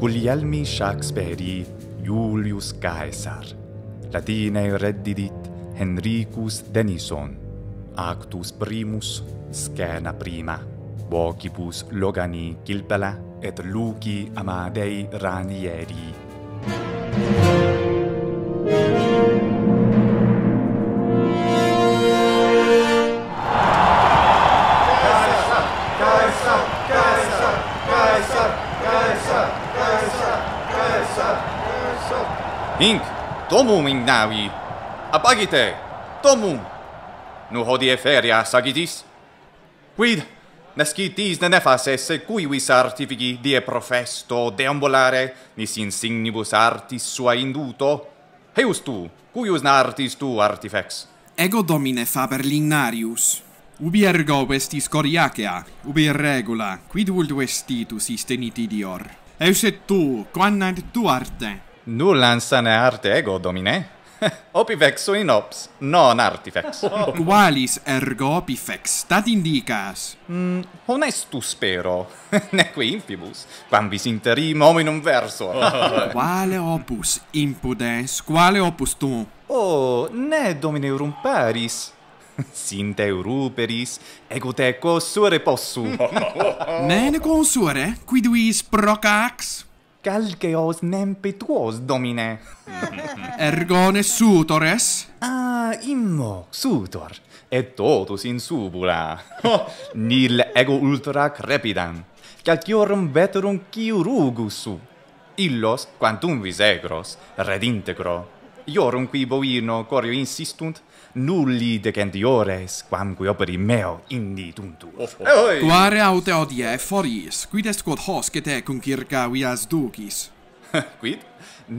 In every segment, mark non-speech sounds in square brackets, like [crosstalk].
Guglielmi Shakespeare Julius Caesar Latinae reddidit Henricus Denison Actus primus scena prima Bocibus Logani Kilpela et Luci Amadei Ranieri Caesar Caesar Caesar Caesar Caesar Hinc, tomum in navi. Apagite, tomum. Nu hodie feria, sagitis. Quid, nescitis ne nefas esse cui vis artifici die profesto deambulare nis insignibus artis sua induto? Heus tu, cuius nartis tu artifex? Ego domine faber lignarius. Ubi ergo vestis coriacea, ubi regula, quid vult vestitus istenitidior? et tu, quan nad tu arte? Nulla sane arte ego, domine. [laughs] opifex su in ops, non artifex. [laughs] Qualis ergo opifex, tad indicas? Mm, honestus spero, [laughs] neque infibus, quam vis interim hominum verso. Oh, oh, oh. quale opus impudes, quale opus tu? Oh, ne domine rumparis, [laughs] Sin te ruperis, ego te consuere possu. Mene [laughs] suere, qui duis procax? Calceos nempe tuos, domine. [laughs] Ergone sutores? Ah, immo, sutor, et totus in subula. Oh, nil ego ultra crepidam, calciorum veterum ciurugus su. Illos, quantum vis egros, redintegro, Iorum qui bovino corio insistunt, nulli decendiores quamque operi meo inituntur. Quare aute odie, foris, quid est quod hosce te cum circa vias ducis? [laughs] Quid?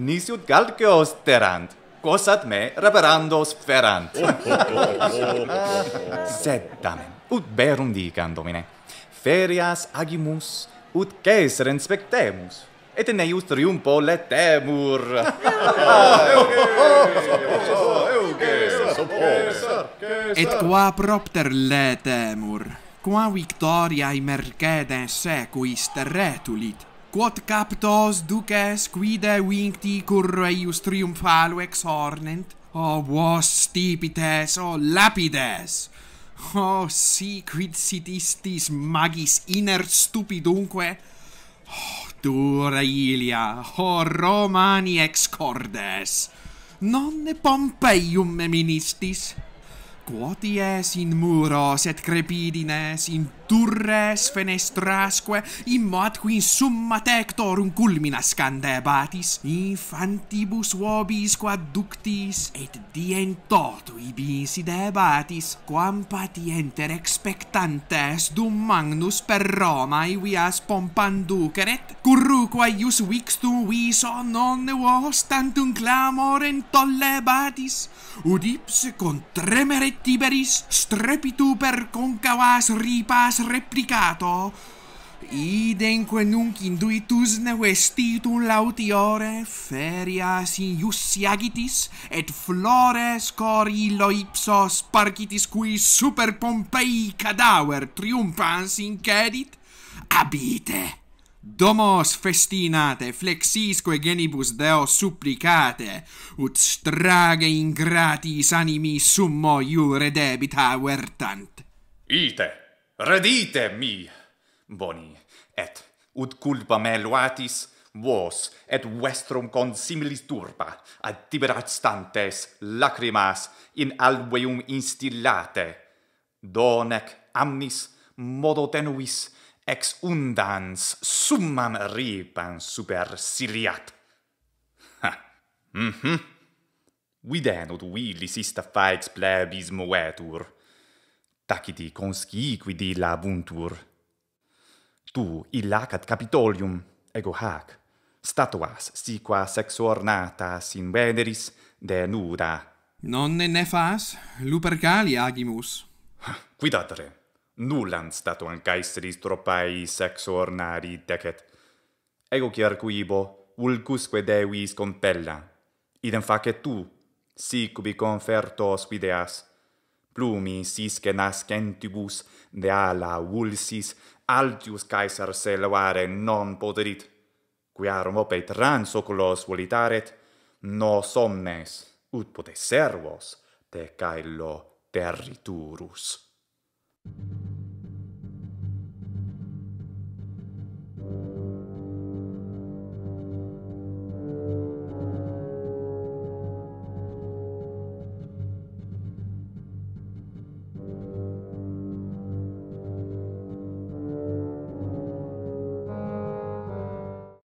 Nisiut calceos terant, cosat me raperandos ferant. Sed, damen, ut berum dicam, domine, ferias agimus, ut ceser inspectemus. Et ne just rium le temur. Et qua propter le temur. Qua victoria i mercede in Quot captos duces quide vincti curre ius ex hornent? O oh, vos stipites, o oh, lapides! O oh, si quid sit magis iner stupidunque? Dura Ilia, ho Romani ex cordes, nonne Pompeium meministis, quoti in muros et crepidines in turres fenestrasque in mod qui in summa tectorum un culmina scande batis infantibus vobis quad ductis et dientoto ibi si debatis quam patienter expectantes dum magnus per roma ivias pompanducaret curruco aius vixtum viso non vos tantum clamor intollebatis ud ipse con tremere tiberis strepitu per concavas ripas replicato idemque nunc induitus ne vestitum lautiore feria in iussi agitis et flores cor illo ipsos parcitis qui super Pompei cadaver triumphans incedit abite domos festinate flexisque genibus deo supplicate ut strage ingratis animi summo iure debita vertant ite redite mi boni et ut culpa me loatis vos et vestrum consimilis turpa ad tiberat stantes lacrimas in alveum instillate donec amnis modo tenuis ex undans summam ripan super siliat ha mhm mm videnut ista faex plebis moetur tacidi conscii qui di la tu illacat capitolium ego hac statuas si qua sex in veneris de nuda non ne fas lupercali agimus quidatre nulla in statu tropae caesaris tropai ornari decet ego quier cuibo ulcusque deuis compella idem facet tu sic confertos videas plumis isce nascentibus de ala vulsis altius caesar se levare non poderit quiarum ope rans oculos volitaret nos omnes ut potes servos te caelo territurus Thank you.